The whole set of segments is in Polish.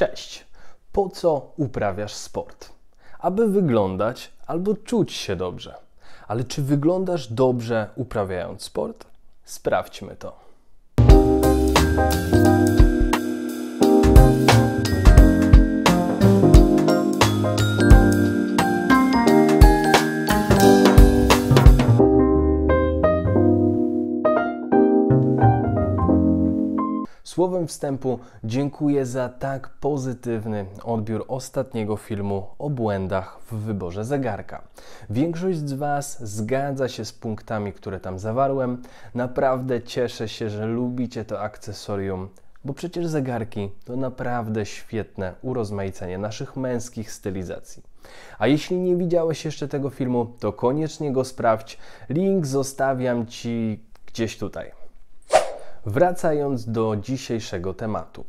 Cześć. Po co uprawiasz sport? Aby wyglądać albo czuć się dobrze. Ale czy wyglądasz dobrze uprawiając sport? Sprawdźmy to. Słowem wstępu dziękuję za tak pozytywny odbiór ostatniego filmu o błędach w wyborze zegarka. Większość z Was zgadza się z punktami, które tam zawarłem. Naprawdę cieszę się, że lubicie to akcesorium bo przecież zegarki to naprawdę świetne urozmaicenie naszych męskich stylizacji. A jeśli nie widziałeś jeszcze tego filmu, to koniecznie go sprawdź. Link zostawiam Ci gdzieś tutaj. Wracając do dzisiejszego tematu.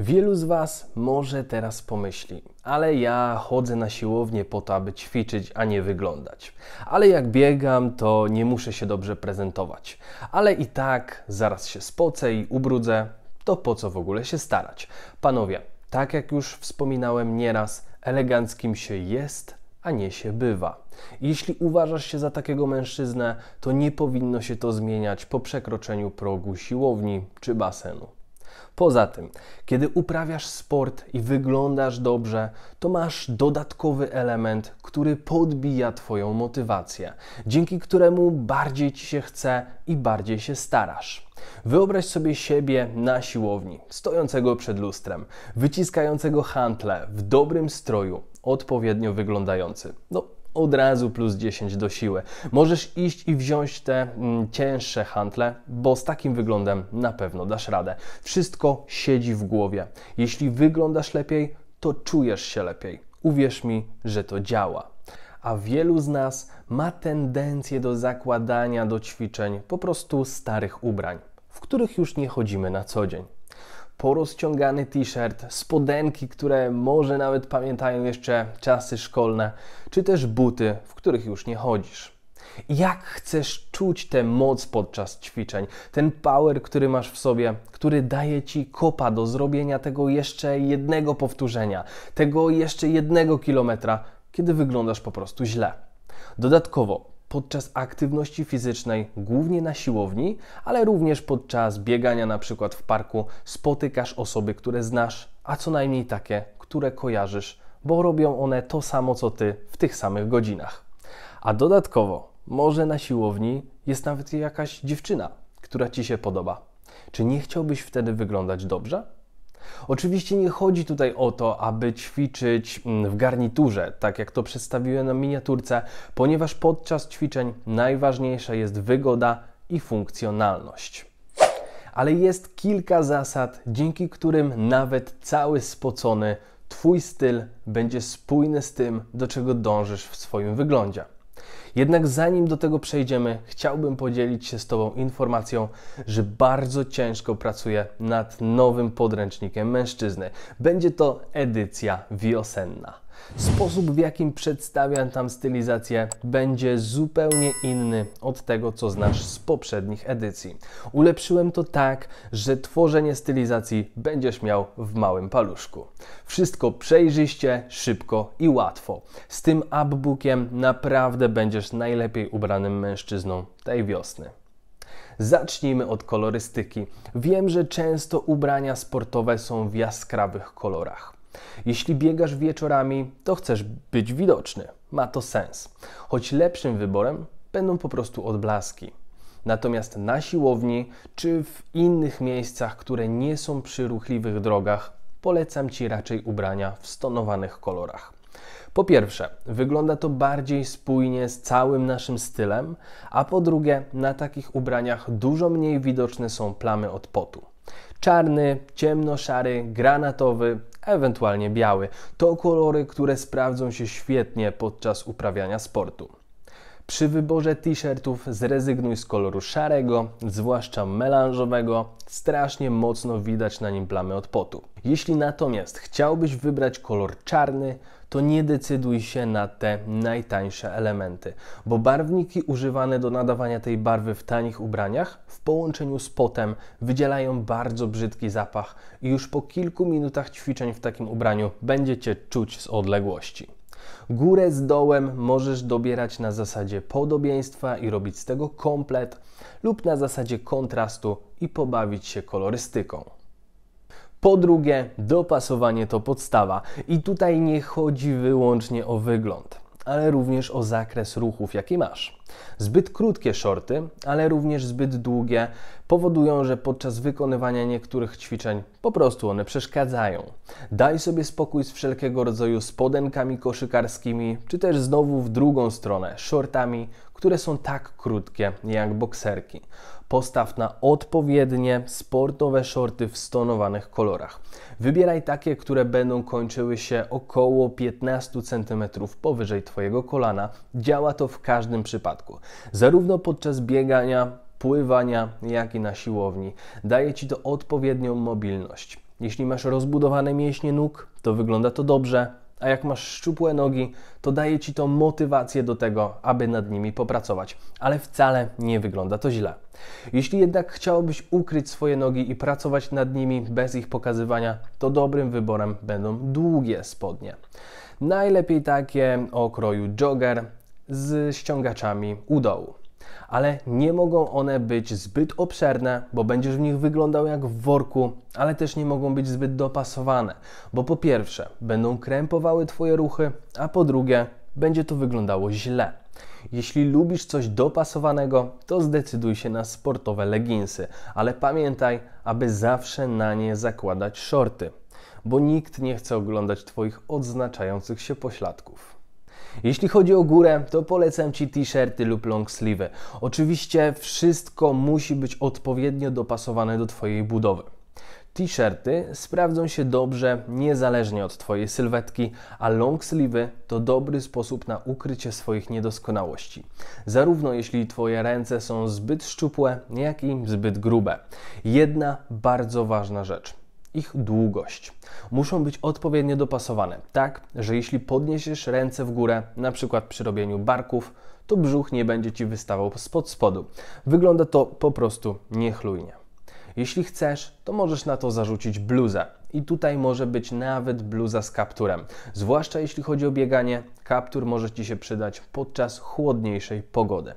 Wielu z Was może teraz pomyśli, ale ja chodzę na siłownię po to, aby ćwiczyć, a nie wyglądać. Ale jak biegam, to nie muszę się dobrze prezentować. Ale i tak zaraz się spocę i ubrudzę, to po co w ogóle się starać? Panowie, tak jak już wspominałem nieraz, eleganckim się jest, a nie się bywa. Jeśli uważasz się za takiego mężczyznę, to nie powinno się to zmieniać po przekroczeniu progu siłowni czy basenu. Poza tym, kiedy uprawiasz sport i wyglądasz dobrze, to masz dodatkowy element, który podbija Twoją motywację, dzięki któremu bardziej Ci się chce i bardziej się starasz. Wyobraź sobie siebie na siłowni, stojącego przed lustrem, wyciskającego hantle w dobrym stroju, odpowiednio wyglądający. No, od razu plus 10 do siły. Możesz iść i wziąć te mm, cięższe hantle, bo z takim wyglądem na pewno dasz radę. Wszystko siedzi w głowie. Jeśli wyglądasz lepiej, to czujesz się lepiej. Uwierz mi, że to działa a wielu z nas ma tendencję do zakładania do ćwiczeń po prostu starych ubrań, w których już nie chodzimy na co dzień porozciągany t-shirt, spodenki, które może nawet pamiętają jeszcze czasy szkolne, czy też buty, w których już nie chodzisz. Jak chcesz czuć tę moc podczas ćwiczeń, ten power, który masz w sobie, który daje ci kopa do zrobienia tego jeszcze jednego powtórzenia, tego jeszcze jednego kilometra, kiedy wyglądasz po prostu źle. Dodatkowo, podczas aktywności fizycznej, głównie na siłowni, ale również podczas biegania na przykład w parku spotykasz osoby, które znasz, a co najmniej takie, które kojarzysz, bo robią one to samo co ty w tych samych godzinach. A dodatkowo, może na siłowni jest nawet jakaś dziewczyna, która ci się podoba. Czy nie chciałbyś wtedy wyglądać dobrze? Oczywiście nie chodzi tutaj o to, aby ćwiczyć mm, w garniturze, tak jak to przedstawiłem na miniaturce, ponieważ podczas ćwiczeń najważniejsza jest wygoda i funkcjonalność ale jest kilka zasad, dzięki którym nawet cały spocony Twój styl będzie spójny z tym, do czego dążysz w swoim wyglądzie. Jednak zanim do tego przejdziemy, chciałbym podzielić się z Tobą informacją, że bardzo ciężko pracuję nad nowym podręcznikiem mężczyzny. Będzie to edycja wiosenna. Sposób, w jakim przedstawiam tam stylizację, będzie zupełnie inny od tego, co znasz z poprzednich edycji. Ulepszyłem to tak, że tworzenie stylizacji będziesz miał w małym paluszku. Wszystko przejrzyście, szybko i łatwo. Z tym upbookiem naprawdę będziesz najlepiej ubranym mężczyzną tej wiosny. Zacznijmy od kolorystyki. Wiem, że często ubrania sportowe są w jaskrawych kolorach. Jeśli biegasz wieczorami, to chcesz być widoczny. Ma to sens. Choć lepszym wyborem będą po prostu odblaski. Natomiast na siłowni czy w innych miejscach, które nie są przy ruchliwych drogach, polecam Ci raczej ubrania w stonowanych kolorach. Po pierwsze, wygląda to bardziej spójnie z całym naszym stylem, a po drugie, na takich ubraniach dużo mniej widoczne są plamy od potu. Czarny, ciemnoszary, granatowy ewentualnie biały. To kolory, które sprawdzą się świetnie podczas uprawiania sportu. Przy wyborze t-shirtów zrezygnuj z koloru szarego, zwłaszcza melanżowego, strasznie mocno widać na nim plamy od potu. Jeśli natomiast chciałbyś wybrać kolor czarny, to nie decyduj się na te najtańsze elementy, bo barwniki używane do nadawania tej barwy w tanich ubraniach w połączeniu z potem wydzielają bardzo brzydki zapach i już po kilku minutach ćwiczeń w takim ubraniu będziecie czuć z odległości. Górę z dołem możesz dobierać na zasadzie podobieństwa i robić z tego komplet lub na zasadzie kontrastu i pobawić się kolorystyką. Po drugie, dopasowanie to podstawa i tutaj nie chodzi wyłącznie o wygląd, ale również o zakres ruchów, jaki masz. Zbyt krótkie shorty, ale również zbyt długie powodują, że podczas wykonywania niektórych ćwiczeń po prostu one przeszkadzają. Daj sobie spokój z wszelkiego rodzaju spodenkami koszykarskimi, czy też znowu w drugą stronę, shortami, które są tak krótkie jak bokserki. Postaw na odpowiednie sportowe shorty w stonowanych kolorach. Wybieraj takie, które będą kończyły się około 15 cm powyżej Twojego kolana. Działa to w każdym przypadku. Zarówno podczas biegania, pływania, jak i na siłowni. Daje Ci to odpowiednią mobilność. Jeśli masz rozbudowane mięśnie nóg, to wygląda to dobrze, a jak masz szczupłe nogi, to daje ci to motywację do tego, aby nad nimi popracować. Ale wcale nie wygląda to źle. Jeśli jednak chciałbyś ukryć swoje nogi i pracować nad nimi bez ich pokazywania, to dobrym wyborem będą długie spodnie. Najlepiej takie o kroju jogger z ściągaczami u dołu ale nie mogą one być zbyt obszerne, bo będziesz w nich wyglądał jak w worku, ale też nie mogą być zbyt dopasowane, bo po pierwsze będą krępowały Twoje ruchy, a po drugie będzie to wyglądało źle. Jeśli lubisz coś dopasowanego, to zdecyduj się na sportowe leginsy, ale pamiętaj, aby zawsze na nie zakładać shorty, bo nikt nie chce oglądać Twoich odznaczających się pośladków. Jeśli chodzi o górę, to polecam Ci t-shirty lub long sleeve. Oczywiście wszystko musi być odpowiednio dopasowane do Twojej budowy. T-shirty sprawdzą się dobrze niezależnie od Twojej sylwetki, a long sleeve to dobry sposób na ukrycie swoich niedoskonałości. Zarówno jeśli Twoje ręce są zbyt szczupłe, jak i zbyt grube. Jedna bardzo ważna rzecz ich długość. Muszą być odpowiednio dopasowane, tak, że jeśli podniesiesz ręce w górę, na przykład przy robieniu barków, to brzuch nie będzie ci wystawał spod spodu. Wygląda to po prostu niechlujnie. Jeśli chcesz, to możesz na to zarzucić bluzę. I tutaj może być nawet bluza z kapturem. Zwłaszcza jeśli chodzi o bieganie, kaptur może Ci się przydać podczas chłodniejszej pogody.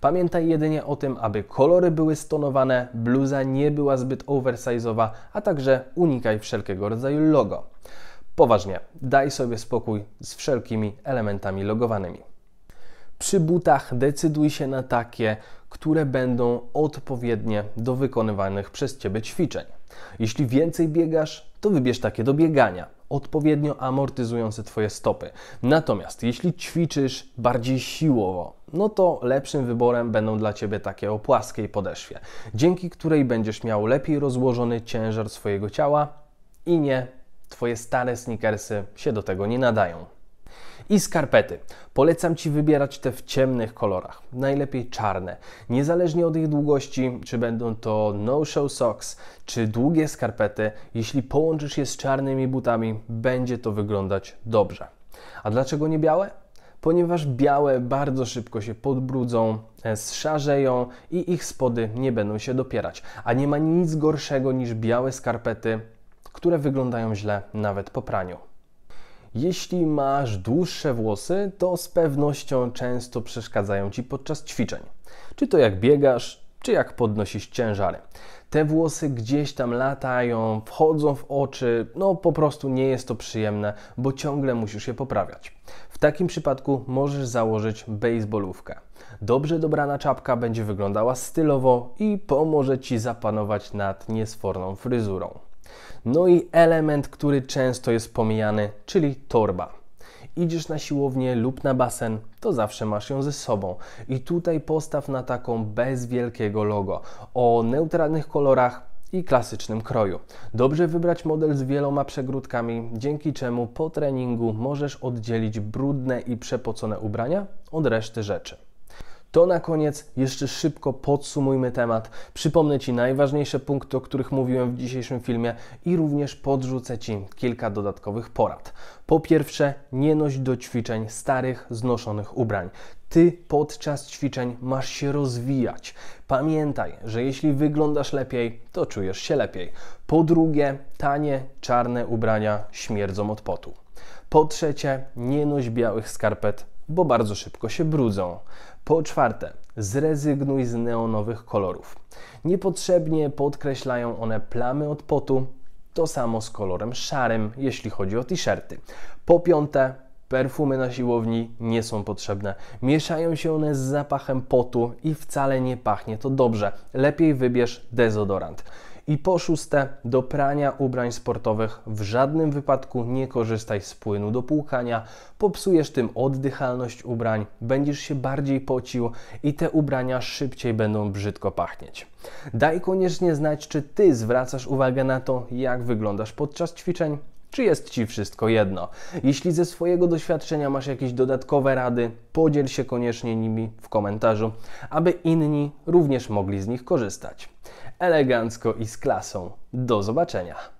Pamiętaj jedynie o tym, aby kolory były stonowane, bluza nie była zbyt oversize'owa, a także unikaj wszelkiego rodzaju logo. Poważnie, daj sobie spokój z wszelkimi elementami logowanymi. Przy butach decyduj się na takie, które będą odpowiednie do wykonywanych przez Ciebie ćwiczeń. Jeśli więcej biegasz, to wybierz takie do biegania, odpowiednio amortyzujące Twoje stopy. Natomiast jeśli ćwiczysz bardziej siłowo, no to lepszym wyborem będą dla Ciebie takie o płaskiej podeszwie, dzięki której będziesz miał lepiej rozłożony ciężar swojego ciała i nie, Twoje stare sneakersy się do tego nie nadają. I skarpety. Polecam Ci wybierać te w ciemnych kolorach, najlepiej czarne, niezależnie od ich długości, czy będą to no-show socks, czy długie skarpety, jeśli połączysz je z czarnymi butami, będzie to wyglądać dobrze. A dlaczego nie białe? Ponieważ białe bardzo szybko się podbrudzą, e, zszarzeją i ich spody nie będą się dopierać. A nie ma nic gorszego niż białe skarpety, które wyglądają źle nawet po praniu. Jeśli masz dłuższe włosy, to z pewnością często przeszkadzają ci podczas ćwiczeń. Czy to jak biegasz, czy jak podnosisz ciężary. Te włosy gdzieś tam latają, wchodzą w oczy, no po prostu nie jest to przyjemne, bo ciągle musisz je poprawiać. W takim przypadku możesz założyć baseballówkę. Dobrze dobrana czapka będzie wyglądała stylowo i pomoże ci zapanować nad niesforną fryzurą. No i element, który często jest pomijany, czyli torba. Idziesz na siłownię lub na basen, to zawsze masz ją ze sobą. I tutaj postaw na taką bez wielkiego logo, o neutralnych kolorach, i klasycznym kroju. Dobrze wybrać model z wieloma przegródkami, dzięki czemu po treningu możesz oddzielić brudne i przepocone ubrania od reszty rzeczy. To na koniec jeszcze szybko podsumujmy temat. Przypomnę Ci najważniejsze punkty, o których mówiłem w dzisiejszym filmie i również podrzucę Ci kilka dodatkowych porad. Po pierwsze, nie noś do ćwiczeń starych, znoszonych ubrań. Ty podczas ćwiczeń masz się rozwijać. Pamiętaj, że jeśli wyglądasz lepiej, to czujesz się lepiej. Po drugie, tanie, czarne ubrania śmierdzą od potu. Po trzecie, nie noś białych skarpet bo bardzo szybko się brudzą. Po czwarte, zrezygnuj z neonowych kolorów. Niepotrzebnie podkreślają one plamy od potu. To samo z kolorem szarym, jeśli chodzi o t-shirty. Po piąte, perfumy na siłowni nie są potrzebne. Mieszają się one z zapachem potu i wcale nie pachnie to dobrze. Lepiej wybierz dezodorant. I po szóste, do prania ubrań sportowych w żadnym wypadku nie korzystaj z płynu do płukania. Popsujesz tym oddychalność ubrań, będziesz się bardziej pocił i te ubrania szybciej będą brzydko pachnieć. Daj koniecznie znać, czy Ty zwracasz uwagę na to, jak wyglądasz podczas ćwiczeń, czy jest Ci wszystko jedno. Jeśli ze swojego doświadczenia masz jakieś dodatkowe rady, podziel się koniecznie nimi w komentarzu, aby inni również mogli z nich korzystać elegancko i z klasą. Do zobaczenia!